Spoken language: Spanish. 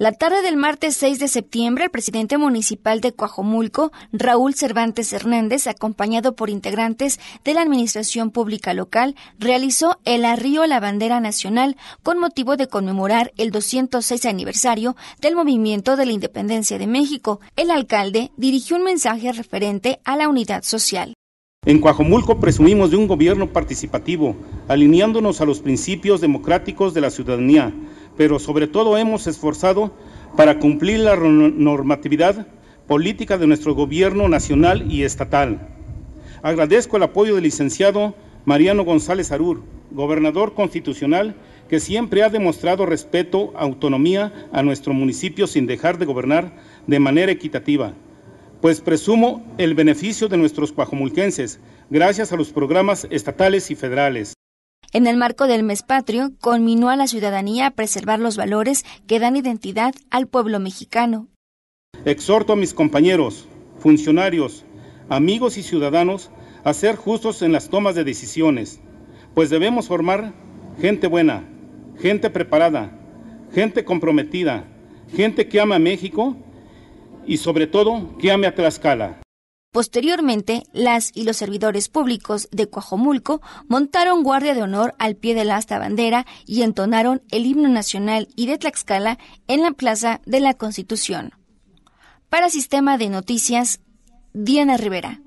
La tarde del martes 6 de septiembre, el presidente municipal de Coajomulco, Raúl Cervantes Hernández, acompañado por integrantes de la Administración Pública Local, realizó el arrío a la bandera nacional con motivo de conmemorar el 206 aniversario del movimiento de la independencia de México. El alcalde dirigió un mensaje referente a la unidad social. En Coajomulco presumimos de un gobierno participativo, alineándonos a los principios democráticos de la ciudadanía pero sobre todo hemos esforzado para cumplir la normatividad política de nuestro gobierno nacional y estatal. Agradezco el apoyo del licenciado Mariano González Arur, gobernador constitucional, que siempre ha demostrado respeto, autonomía a nuestro municipio sin dejar de gobernar de manera equitativa. Pues presumo el beneficio de nuestros cuajomulquenses, gracias a los programas estatales y federales. En el marco del mes patrio, conminó a la ciudadanía a preservar los valores que dan identidad al pueblo mexicano. Exhorto a mis compañeros, funcionarios, amigos y ciudadanos a ser justos en las tomas de decisiones, pues debemos formar gente buena, gente preparada, gente comprometida, gente que ama a México y sobre todo que ame a Tlaxcala. Posteriormente, las y los servidores públicos de Coajomulco montaron guardia de honor al pie de la asta bandera y entonaron el himno nacional y de Tlaxcala en la Plaza de la Constitución. Para Sistema de Noticias, Diana Rivera.